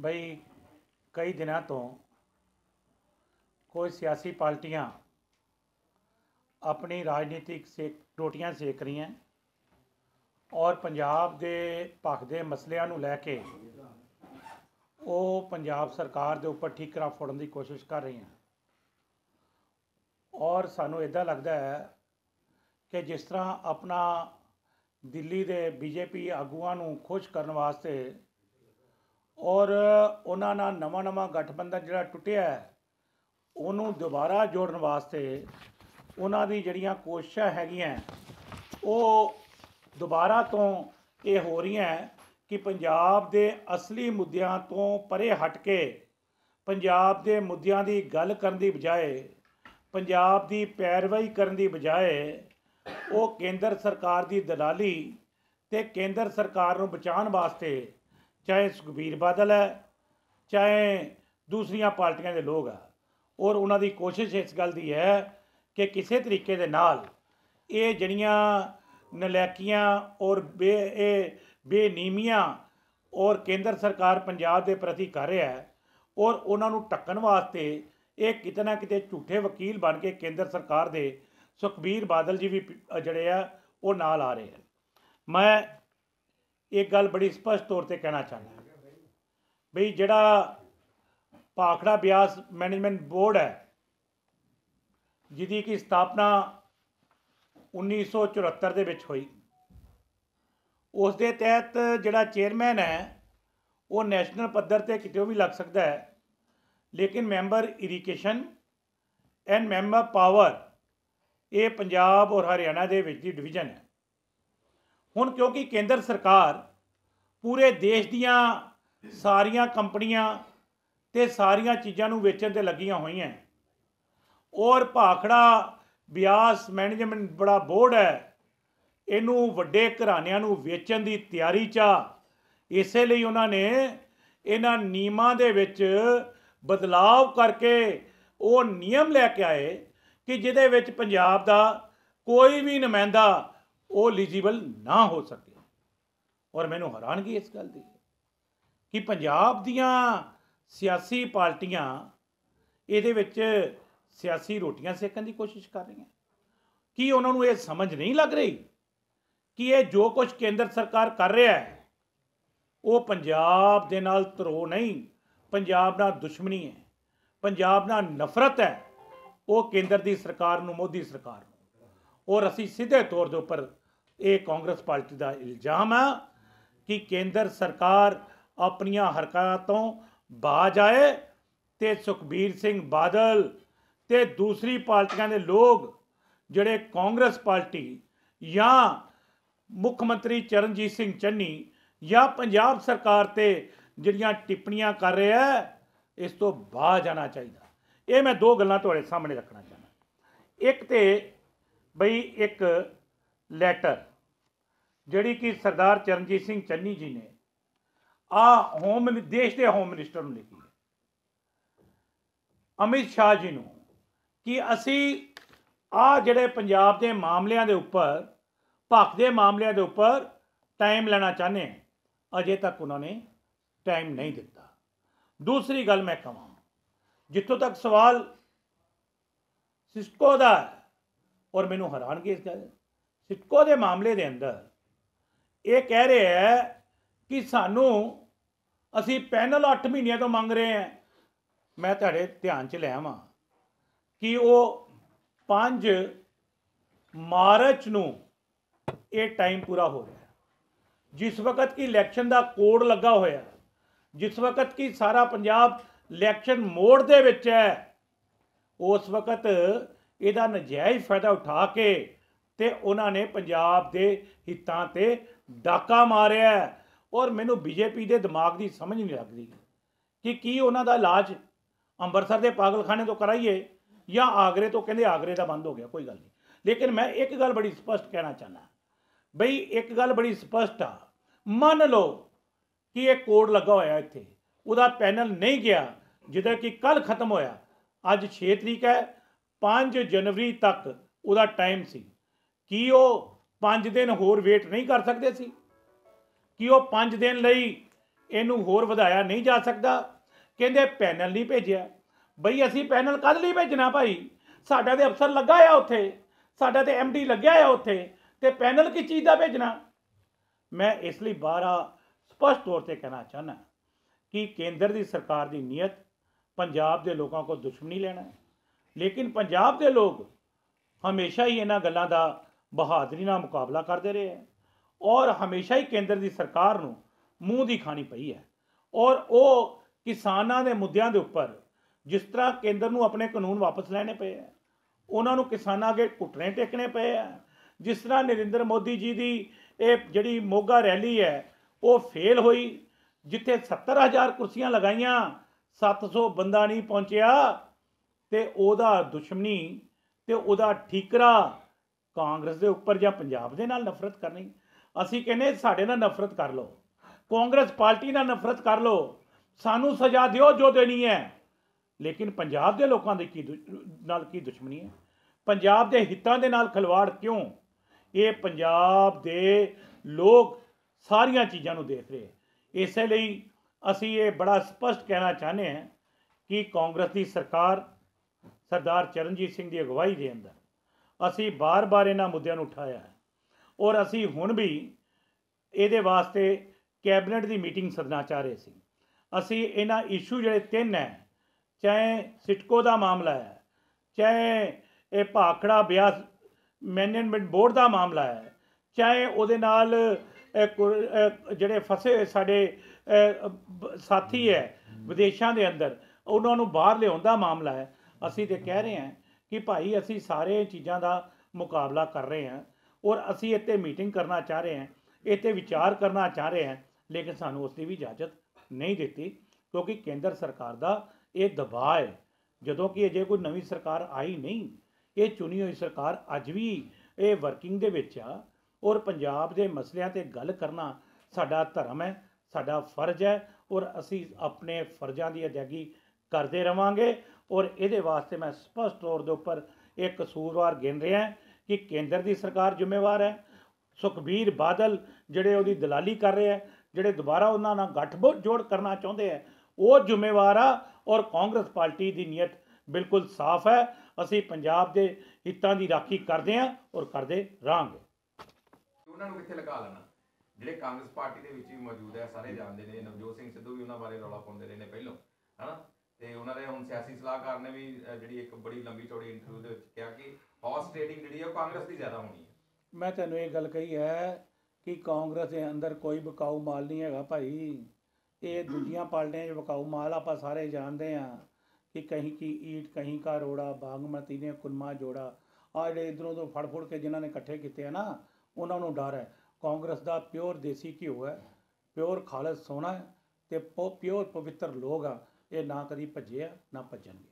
ਬਈ ਕਈ ਦਿਨਾਂ ਤੋਂ ਕੋਈ ਸਿਆਸੀ ਪਾਰਟੀਆਂ ਆਪਣੀ ਰਾਜਨੀਤਿਕ ਸੇਕ ਰੋਟੀਆਂ ਸੇਕ ਰਹੀਆਂ ਔਰ ਪੰਜਾਬ ਦੇ ਪੱਖ ਦੇ ਮਸਲਿਆਂ ਨੂੰ ਲੈ ਕੇ ਉਹ ਪੰਜਾਬ ਸਰਕਾਰ ਦੇ ਉੱਪਰ ਠੀਕਰਾ ਫੋੜਨ ਦੀ ਕੋਸ਼ਿਸ਼ ਕਰ ਰਹੀਆਂ ਔਰ ਸਾਨੂੰ ਇਦਾਂ ਲੱਗਦਾ ਹੈ ਕਿ ਜਿਸ ਤਰ੍ਹਾਂ ਆਪਣਾ ਦਿੱਲੀ ਦੇ ਬੀਜੇਪੀ ਆਗੂਆਂ ਨੂੰ ਖੁਸ਼ ਕਰਨ ਵਾਸਤੇ ਔਰ ਉਹਨਾਂ ਨਾਲ ਨਵਾਂ ਨਵਾਂ ਗਠਬੰਧਨ ਜਿਹੜਾ ਟੁੱਟਿਆ ਹੈ ਉਹਨੂੰ ਦੁਬਾਰਾ ਜੋੜਨ ਵਾਸਤੇ ਉਹਨਾਂ ਦੀ ਜਿਹੜੀਆਂ ਕੋਸ਼ਿਸ਼ਾਂ ਹੈਗੀਆਂ ਉਹ ਦੁਬਾਰਾ ਤੋਂ ਇਹ ਹੋ ਰਹੀਆਂ ਕਿ ਪੰਜਾਬ ਦੇ ਅਸਲੀ ਮੁੱਦਿਆਂ ਤੋਂ ਪਰੇ ਹਟ ਕੇ ਪੰਜਾਬ ਦੇ ਮੁੱਦਿਆਂ ਦੀ ਗੱਲ ਕਰਨ ਦੀ ਬਜਾਏ ਪੰਜਾਬ ਦੀ ਪੈਰਵਾਈ ਕਰਨ ਦੀ ਬਜਾਏ ਉਹ ਕੇਂਦਰ ਸਰਕਾਰ ਦੀ ਦਲਾਲੀ ਤੇ ਕੇਂਦਰ ਸਰਕਾਰ ਨੂੰ ਬਚਾਉਣ ਵਾਸਤੇ ਚਾਹੇ ਸੁਖਬੀਰ ਬਾਦਲ ਹੈ ਚਾਹੇ ਦੂਸਰੀਆਂ ਪਾਰਟੀਆਂ ਦੇ ਲੋਕ ਆ ਔਰ ਉਹਨਾਂ ਦੀ ਕੋਸ਼ਿਸ਼ ਇਸ ਗੱਲ ਦੀ ਹੈ ਕਿ ਕਿਸੇ ਤਰੀਕੇ ਦੇ ਨਾਲ ਇਹ ਜਿਹੜੀਆਂ ਨਲਾਇਕੀਆਂ ਔਰ ਬੇ ਇਹ ਬੇਨੀਮੀਆਂ ਔਰ ਕੇਂਦਰ ਸਰਕਾਰ ਪੰਜਾਬ ਦੇ ਪ੍ਰਤੀ ਕਰ ਰਿਹਾ ਹੈ ਔਰ ਉਹਨਾਂ ਨੂੰ ਟੱਕਣ ਵਾਸਤੇ ਇਹ ਕਿਤਨਾ ਕਿਤੇ ਝੂਠੇ ਵਕੀਲ ਬਣ ਕੇ ਕੇਂਦਰ ਸਰਕਾਰ ਦੇ ਸੁਖਬੀਰ ਬਾਦਲ ਜੀ ਵੀ ਜਿਹੜੇ ਆ ਉਹ ਨਾਲ ਆ ਰਹੇ ਹਨ ਮੈਂ ਇੱਕ ਗੱਲ ਬੜੀ ਸਪਸ਼ਟ ਤੌਰ ਤੇ ਕਹਿਣਾ ਚਾਹੁੰਦਾ ਬਈ ਜਿਹੜਾ ਪਾਖੜਾ ਬਿਆਸ ਮੈਨੇਜਮੈਂਟ ਬੋਰਡ ਹੈ ਜਿਹਦੀ ਕੀ ਸਥਾਪਨਾ 1974 ਦੇ ਵਿੱਚ ਹੋਈ ਉਸ ਦੇ ਤਹਿਤ ਜਿਹੜਾ ਚੇਅਰਮੈਨ ਹੈ ਉਹ ਨੈਸ਼ਨਲ ਪੱਧਰ ਤੇ ਕਿਤੇ ਵੀ ਲੱਗ ਸਕਦਾ ਹੈ ਲੇਕਿਨ member irrigation and member power ਇਹ ਪੰਜਾਬ ਔਰ ਹਰਿਆਣਾ ਦੇ ਵਿੱਚ ਦੀ ਡਿਵੀਜ਼ਨ ਹੈ ਹੁਣ ਕਿਉਂਕਿ ਕੇਂਦਰ ਸਰਕਾਰ ਪੂਰੇ ਦੇਸ਼ ਦੀਆਂ ਸਾਰੀਆਂ ਕੰਪਨੀਆਂ ਤੇ ਸਾਰੀਆਂ ਚੀਜ਼ਾਂ ਨੂੰ ਵੇਚਣ ਤੇ ਲੱਗੀਆਂ ਹੋਈਆਂ ਔਰ ਭਾਖੜਾ ਬਿਆਸ ਮੈਨੇਜਮੈਂਟ ਬੜਾ ਬੋਰਡ ਹੈ ਇਹਨੂੰ ਵੱਡੇ ਘਰਾਣਿਆਂ ਨੂੰ ਵੇਚਣ ਦੀ ਤਿਆਰੀ ਚ ਇਸੇ ਲਈ ਉਹਨਾਂ ਨੇ ਇਹਨਾਂ ਨੀਮਾਂ ਦੇ ਵਿੱਚ ਬਦਲਾਅ ਕਰਕੇ ਉਹ ਨਿਯਮ ਲੈ ਕੇ ਆਏ ਕਿ ਜਿਹਦੇ ਵਿੱਚ ਪੰਜਾਬ ਦਾ ਕੋਈ ਵੀ ਨੁਮਾਇੰਦਾ ਉਹ ਐਲੀਜੀਬਲ ਨਾ ਹੋ ਸਕੇ ਔਰ ਮੈਨੂੰ ਹੈਰਾਨਗੀ ਇਸ ਗੱਲ ਦੀ ਕਿ ਪੰਜਾਬ ਦੀਆਂ ਸਿਆਸੀ ਪਾਰਟੀਆਂ ਇਹਦੇ ਵਿੱਚ ਸਿਆਸੀ ਰੋਟੀਆਂ ਸੇਕਣ ਦੀ ਕੋਸ਼ਿਸ਼ ਕਰ ਰਹੀਆਂ ਕੀ ਉਹਨਾਂ ਨੂੰ ਇਹ ਸਮਝ ਨਹੀਂ ਲੱਗ ਰਹੀ ਕਿ ਇਹ ਜੋ ਕੁਝ ਕੇਂਦਰ ਸਰਕਾਰ ਕਰ ਰਿਹਾ ਹੈ ਉਹ ਪੰਜਾਬ ਦੇ ਨਾਲ ਧਰੋ ਨਹੀਂ ਪੰਜਾਬ ਨਾਲ ਦੁਸ਼ਮਣੀ ਹੈ ਪੰਜਾਬ ਨਾਲ ਨਫ਼ਰਤ ਹੈ ਉਹ ਕੇਂਦਰ ਦੀ ਸਰਕਾਰ ਨੂੰ ਮੋਦੀ ਸਰਕਾਰ ਨੂੰ ਔਰ ਅਸੀਂ ਸਿੱਧੇ ਤੌਰ ਦੇ ਉੱਪਰ ਇਹ ਕਾਂਗਰਸ ਪਾਰਟੀ ਦਾ ਇਲਜ਼ਾਮ ਹੈ ਕਿ ਕੇਂਦਰ ਸਰਕਾਰ ਆਪਣੀਆਂ ਹਰਕਤਾਂ ਤੋਂ ਬਾਜ ਆਏ ਤੇ ਸੁਖਬੀਰ ਸਿੰਘ ਬਾਦਲ ਤੇ ਦੂਸਰੀ ਪਾਰਟੀਆਂ ਦੇ ਲੋਕ ਜਿਹੜੇ ਕਾਂਗਰਸ ਪਾਰਟੀ ਜਾਂ ਮੁੱਖ ਮੰਤਰੀ ਚਰਨਜੀਤ ਸਿੰਘ ਚੰਨੀ ਜਾਂ ਪੰਜਾਬ ਸਰਕਾਰ ਤੇ ਜਿਹੜੀਆਂ ਟਿੱਪਣੀਆਂ ਕਰ ਰਿਹਾ ਇਸ ਤੋਂ ਬਾਹਰ ਜਾਣਾ ਚਾਹੀਦਾ ਇਹ ਮੈਂ ਦੋ ਗੱਲਾਂ ਤੁਹਾਡੇ ਸਾਹਮਣੇ ਰੱਖਣਾ ਚਾਹੁੰਦਾ ਇੱਕ ਤੇ ਬਈ ਇੱਕ ਲੈਟਰ ਜਿਹੜੀ ਕਿ ਸਰਦਾਰ ਚਰਨਜੀਤ ਸਿੰਘ ਚੰਨੀ ਜੀ ਨੇ ਆ ਹੋਮ ਦੇਸ਼ ਦੇ ਹੋਮ ਮਿਨਿਸਟਰ ਨੂੰ ਲਿਖੀ ਹੈ ਅਮਿਤ ਸ਼ਾਹ ਜੀ ਨੂੰ ਕਿ ਅਸੀਂ ਆ ਜਿਹੜੇ ਪੰਜਾਬ ਦੇ ਮਾਮਲਿਆਂ ਦੇ ਉੱਪਰ ਭੱਖ ਦੇ ਮਾਮਲਿਆਂ ਦੇ ਉੱਪਰ ਟਾਈਮ ਲੈਣਾ ਚਾਹੁੰਦੇ ਹਾਂ ਅਜੇ ਤੱਕ ਉਹਨਾਂ ਨੇ ਟਾਈਮ ਨਹੀਂ ਦਿੱਤਾ ਦੂਸਰੀ ਗੱਲ ਮੈਂ ਕਹਾਂ ਜਿੱਥੋਂ ਤੱਕ ਸਵਾਲ ਸਿਸਕੋ ਦਾ ਔਰ ਮੈਨੂੰ ਕੀ ਇਸ ਗੱਲ ਸਿਸਕੋ ਦੇ ਮਾਮਲੇ ਦੇ ਅੰਦਰ ਇਹ ਕਹਿ ਰਿਹਾ ਹੈ ਕਿ ਸਾਨੂੰ ਅਸੀਂ ਪੈਨਲ 8 ਮਹੀਨਿਆਂ ਤੋਂ ਮੰਗ ਰਹੇ ਹਾਂ ਮੈਂ ਤੁਹਾਡੇ ਧਿਆਨ 'ਚ ਲੈ ਆਵਾਂ ਕਿ ਉਹ 5 ਮਾਰਚ ਨੂੰ ਇਹ ਟਾਈਮ ਪੂਰਾ ਹੋ ਰਿਹਾ ਜਿਸ ਵਕਤ ਕਿ ਇਲੈਕਸ਼ਨ ਦਾ ਕੋਡ ਲੱਗਾ ਹੋਇਆ ਜਿਸ ਵਕਤ ਕਿ ਸਾਰਾ ਪੰਜਾਬ ਇਲੈਕਸ਼ਨ ਮੋੜ ਦੇ ਵਿੱਚ ਹੈ ਉਸ ਵਕਤ ਇਹਦਾ ਨਜਾਇਜ਼ ਫਾਇਦਾ ਉਠਾ ਕੇ ਤੇ ਉਹਨਾਂ ਨੇ ਪੰਜਾਬ ਦੇ ਹਿੱਤਾਂ ਤੇ ਡਾਕਾ ਮਾਰਿਆ ਔਰ ਮੈਨੂੰ ਬੀਜੇਪੀ ਦੇ ਦਿਮਾਗ ਦੀ ਸਮਝ ਨਹੀਂ ਲੱਗਦੀ ਕਿ ਕੀ ਉਹਨਾਂ ਦਾ ਇਲਾਜ ਅੰਮ੍ਰਿਤਸਰ ਦੇ ਪਾਗਲਖਾਨੇ ਤੋਂ ਕਰਾਈਏ ਜਾਂ ਆਗਰੇ ਤੋਂ ਕਹਿੰਦੇ ਆਗਰੇ ਦਾ ਬੰਦ ਹੋ ਗਿਆ ਕੋਈ ਗੱਲ ਨਹੀਂ ਲੇਕਿਨ ਮੈਂ ਇੱਕ ਗੱਲ ਬੜੀ ਸਪਸ਼ਟ ਕਹਿਣਾ ਚਾਹੁੰਦਾ ਬਈ ਇੱਕ ਗੱਲ ਬੜੀ ਸਪਸ਼ਟ ਆ ਮੰਨ ਲਓ ਕਿ ਇਹ ਕੋਡ ਲੱਗਾ ਹੋਇਆ ਇੱਥੇ ਉਹਦਾ ਪੈਨਲ ਨਹੀਂ ਗਿਆ ਜਿਹਦਾ ਕਿ ਕੱਲ ਖਤਮ ਹੋਇਆ ਅੱਜ 6 ਤਰੀਕ ਹੈ 5 ਜਨਵਰੀ ਤੱਕ ਉਹਦਾ ਟਾਈਮ ਸੀ ਕੀ ਉਹ 5 ਦਿਨ ਹੋਰ ਵੇਟ ਨਹੀਂ ਕਰ ਸਕਦੇ ਸੀ ਕਿ ਉਹ 5 ਦਿਨ ਲਈ ਇਹਨੂੰ ਹੋਰ ਵਧਾਇਆ ਨਹੀਂ ਜਾ ਸਕਦਾ ਕਹਿੰਦੇ ਪੈਨਲ ਨਹੀਂ ਭੇਜਿਆ ਬਈ ਅਸੀਂ ਪੈਨਲ ਕਦ ਲਈ ਭੇਜਣਾ ਭਾਈ ਸਾਡਾ ਤੇ ਅਫਸਰ ਲੱਗਾ ਆ ਉੱਥੇ ਸਾਡਾ ਤੇ ਐਮਡੀ ਲੱਗਿਆ ਆ ਉੱਥੇ ਤੇ ਪੈਨਲ ਕੀ ਚੀਜ਼ ਦਾ ਭੇਜਣਾ ਮੈਂ ਇਸ ਲਈ ਬਾਰਾ ਸਪਸ਼ਟ ਤੌਰ ਤੇ ਕਹਿਣਾ ਚਾਹਨਾ ਕਿ ਕੇਂਦਰ ਦੀ ਸਰਕਾਰ ਦੀ ਨੀਅਤ ਪੰਜਾਬ ਦੇ ਲੋਕਾਂ ਕੋ ਦੁਸ਼ਮਣੀ ਲੈਣਾ ਹੈ ਲੇਕਿਨ ਪੰਜਾਬ ਦੇ ਲੋਕ ਹਮੇਸ਼ਾ ਹੀ ਇਹਨਾਂ ਗੱਲਾਂ ਦਾ ਬਹਾਦਰੀ ਨਾਲ ਮੁਕਾਬਲਾ ਕਰਦੇ ਰਹੇ ਹੈ ਔਰ ਹਮੇਸ਼ਾ ਹੀ ਕੇਂਦਰ ਦੀ ਸਰਕਾਰ ਨੂੰ ਮੂੰਹ ਦੀ ਖਾਣੀ ਪਈ ਹੈ ਔਰ ਉਹ ਕਿਸਾਨਾਂ ਦੇ ਮੁੱਦਿਆਂ ਦੇ ਉੱਪਰ ਜਿਸ ਤਰ੍ਹਾਂ ਕੇਂਦਰ ਨੂੰ ਆਪਣੇ ਕਾਨੂੰਨ ਵਾਪਸ ਲੈਣੇ ਪਏ ਆ ਉਹਨਾਂ ਨੂੰ ਕਿਸਾਨਾਂ ਅਗੇ ਘੁੱਟਣੇ ਟੇਕਣੇ ਪਏ ਆ ਜਿਸ ਤਰ੍ਹਾਂ ਨਰਿੰਦਰ ਮੋਦੀ ਜੀ ਦੀ ਇਹ ਜਿਹੜੀ ਮੋਗਾ ਰੈਲੀ ਹੈ ਉਹ ਫੇਲ ਹੋਈ ਜਿੱਥੇ 70000 ਕੁਰਸੀਆਂ ਲਗਾਈਆਂ 700 ਬੰਦਾ ਨਹੀਂ ਪਹੁੰਚਿਆ ਤੇ ਉਹਦਾ ਦੁਸ਼ਮਣੀ ਤੇ ਉਹਦਾ ਠੀਕਰਾ ਕਾਂਗਰਸ ਦੇ ਉੱਪਰ ਜਾਂ ਪੰਜਾਬ ਦੇ ਨਾਲ ਨਫ਼ਰਤ ਕਰਨੀ ਅਸੀਂ ਕਹਿੰਦੇ ਸਾਡੇ ਨਾਲ ਨਫ਼ਰਤ ਕਰ ਲਓ ਕਾਂਗਰਸ ਪਾਰਟੀ ਨਾਲ ਨਫ਼ਰਤ ਕਰ ਲਓ ਸਾਨੂੰ ਸਜ਼ਾ ਦਿਓ ਜੋ ਦੇਣੀ ਹੈ ਲੇਕਿਨ ਪੰਜਾਬ ਦੇ ਲੋਕਾਂ ਦੇ ਕੀ ਨਾਲ ਕੀ ਦੁਸ਼ਮਣੀ ਹੈ ਪੰਜਾਬ ਦੇ ਹਿੱਤਾਂ ਦੇ ਨਾਲ ਖਲਵਾੜ ਕਿਉਂ ਇਹ ਪੰਜਾਬ ਦੇ ਲੋਕ ਸਾਰੀਆਂ ਚੀਜ਼ਾਂ ਨੂੰ ਦੇਖ ਰਹੇ ਇਸੇ ਲਈ ਅਸੀਂ ਇਹ ਬੜਾ ਸਪਸ਼ਟ ਕਹਿਣਾ ਚਾਹੁੰਦੇ ਹਾਂ ਕਿ ਕਾਂਗਰਸ ਦੀ ਸਰਕਾਰ ਸਰਦਾਰ ਚਰਨਜੀਤ ਸਿੰਘ ਦੀ ਅਗਵਾਈ ਦੇ ਅੰਦਰ ਅਸੀਂ ਬਾਰ-ਬਾਰ ਇਹਨਾਂ ਮੁੱਦਿਆਂ ਨੂੰ ਉਠਾਇਆ ਹੈ ਔਰ ਅਸੀਂ ਹੁਣ ਵੀ ਇਹਦੇ ਵਾਸਤੇ ਕੈਬਨਿਟ ਦੀ ਮੀਟਿੰਗ ਸੱਦਣਾ ਚਾਹ ਰਹੇ ਸੀ ਅਸੀਂ ਇਹਨਾਂ ਇਸ਼ੂ ਜਿਹੜੇ ਤਿੰਨ ਹੈ ਚਾਹੇ ਸਿਟਕੋ ਦਾ ਮਾਮਲਾ ਹੈ ਚਾਹੇ ਇਹ ਭਾਖੜਾ ਬਿਆਸ ਮੈਨੇਜਮੈਂਟ ਬੋਰਡ ਦਾ ਮਾਮਲਾ ਹੈ ਚਾਹੇ ਉਹਦੇ ਨਾਲ ਜਿਹੜੇ ਫਸੇ ਹੋਏ ਸਾਡੇ ਸਾਥੀ ਹੈ ਵਿਦੇਸ਼ਾਂ ਦੇ ਅੰਦਰ ਉਹਨਾਂ ਨੂੰ ਬਾਹਰ ਲਿਆਉਣ ਦਾ ਮਾਮਲਾ ਹੈ ਅਸੀਂ ਤੇ ਕਹਿ ਰਹੇ ਹਾਂ ਕਿ ਭਾਈ ਅਸੀਂ ਸਾਰੇ ਚੀਜ਼ਾਂ ਦਾ ਮੁਕਾਬਲਾ ਕਰ ਰਹੇ ਹਾਂ ਔਰ ਅਸੀਂ ਇੱਥੇ ਮੀਟਿੰਗ ਕਰਨਾ ਚਾਹ ਰਹੇ ਹਾਂ ਇੱਥੇ ਵਿਚਾਰ ਕਰਨਾ ਚਾਹ ਰਹੇ ਹਾਂ ਲੇਕਿਨ ਸਾਨੂੰ ਉਸ ਦੀ ਵੀ ਇਜਾਜ਼ਤ ਨਹੀਂ ਦਿੱਤੀ ਕਿਉਂਕਿ ਕੇਂਦਰ ਸਰਕਾਰ ਦਾ ਇਹ ਦਬਾਅ ਹੈ ਜਦੋਂ ਕਿ ਅਜੇ ਕੋਈ ਨਵੀਂ ਸਰਕਾਰ ਆਈ ਨਹੀਂ ਇਹ ਚੁਣੀ ਹੋਈ ਸਰਕਾਰ ਅੱਜ ਵੀ ਇਹ ਵਰਕਿੰਗ ਦੇ ਵਿੱਚ ਆ ਔਰ ਪੰਜਾਬ ਦੇ ਮਸਲਿਆਂ ਤੇ ਗੱਲ ਕਰਨਾ ਸਾਡਾ ਧਰਮ ਹੈ ਸਾਡਾ ਫਰਜ਼ ਹੈ ਔਰ ਅਸੀਂ ਆਪਣੇ ਫਰਜ਼ਾਂ ਦੀ ਅਦਾਇਗੀ ਕਰਦੇ ਰਵਾਂਗੇ ਔਰ ਇਹਦੇ ਵਾਸਤੇ ਮੈਂ ਸਪਸ਼ਟ ਤੌਰ ਦੇ ਉੱਪਰ ਇੱਕ ਕਸੂਰਵਾਰ ਗਿਣ ਰਿਹਾ ਕਿ ਕੇਂਦਰ ਦੀ ਸਰਕਾਰ ਜ਼ਿੰਮੇਵਾਰ ਹੈ ਸੁਖਬੀਰ ਬਾਦਲ ਜਿਹੜੇ ਉਹਦੀ ਦਲਾਲੀ ਕਰ ਰਹੇ ਹੈ ਜਿਹੜੇ ਦੁਬਾਰਾ ਉਹਨਾਂ ਨਾਲ ਗੱਠਬੋਤ ਜੋੜ ਕਰਨਾ ਚਾਹੁੰਦੇ ਹੈ ਉਹ ਜ਼ਿੰਮੇਵਾਰ ਆ ਔਰ ਕਾਂਗਰਸ ਪਾਰਟੀ ਦੀ ਨੀਅਤ ਬਿਲਕੁਲ ਸਾਫ਼ ਹੈ ਅਸੀਂ ਪੰਜਾਬ ਦੇ ਹਿੱਤਾਂ ਦੀ ਰਾਖੀ ਕਰਦੇ ਹਾਂ ਔਰ ਕਰਦੇ ਰਾਂਗੇ ਉਹਨਾਂ ਨੂੰ ਕਿੱਥੇ ਲਗਾ ਲੈਣਾ ਜਿਹੜੇ ਕਾਂਗਰਸ ਪਾਰਟੀ ਦੇ ਵਿੱਚ ਵੀ ਮੌਜੂਦ ਹੈ ਸਾਰੇ ਜਾਣਦੇ ਨੇ ਨਵਜੋਤ ਸਿੰਘ ਸਿੱਧੂ ਵੀ ਉਹਨਾਂ ਬਾਰੇ ਰੌਲਾ ਪਾਉਂਦੇ ਰਹੇ ਨੇ ਪਹਿਲਾਂ ਹਨਾ ਉਹਨਾਂ ਦੇ ਹੁਣ ਸਿਆਸੀ ਸਲਾਹਕਾਰ ਨੇ ਵੀ ਜਿਹੜੀ ਇੱਕ ਬੜੀ ਲੰਬੀ ਚੌੜੀ ਇੰਟਰਵਿਊ ਦੇ ਵਿੱਚ ਕਿਹਾ ਕਿ ਹੌਸ ਟ੍ਰੇਡਿੰਗ ਜਿਹੜੀ ਹੈ ਕਾਂਗਰਸ ਦੀ ਜ਼ਿਆਦਾ ਹੋਣੀ ਹੈ ਮੈਂ ਤੁਹਾਨੂੰ ਇਹ ਗੱਲ ਕਹੀ ਹੈ ਕਿ ਕਾਂਗਰਸ ਦੇ ਅੰਦਰ ਕੋਈ ਬਕਾਊ ਮਾਲ ਨਹੀਂ ਹੈਗਾ ਭਾਈ ਇਹ ਦੁਨੀਆਂ ਪਾਲਦੇ ਆ ਬਕਾਊ ਮਾਲ ਆਪਾਂ ਸਾਰੇ ਜਾਣਦੇ ਆ ਕਿ ਕਹੀਂ ਕੀ ਈਟ ਕਹੀਂ ਕਾ ਰੋੜਾ ਬਾਗਮਤੀ ਨੇ ਕੁਲਮਾ ਜੋੜਾ ਆ ਜਿਹੜੇ ਇਧਰੋਂ ਤੋਂ ਫੜ ਫੜ ਕੇ ਜਿਨ੍ਹਾਂ ਨੇ ਇਕੱਠੇ ਕੀਤੇ ਆ ਨਾ ਉਹਨਾਂ ਨੂੰ ਡਰ ਹੈ ਕਾਂਗਰਸ ਦਾ ਪਿਓਰ ਦੇਸੀ ਘਿਓ ਹੈ ਪਿਓਰ ਖਾਲਸ ਸੋਨਾ ਹੈ ਤੇ ਪਿਓਰ ਪਵਿੱਤਰ ਲੋਕ ਆ ਇਹ ਨਾ ਕਦੀ ਭੱਜੇ ਆ ਨਾ ਭੱਜਣਗੇ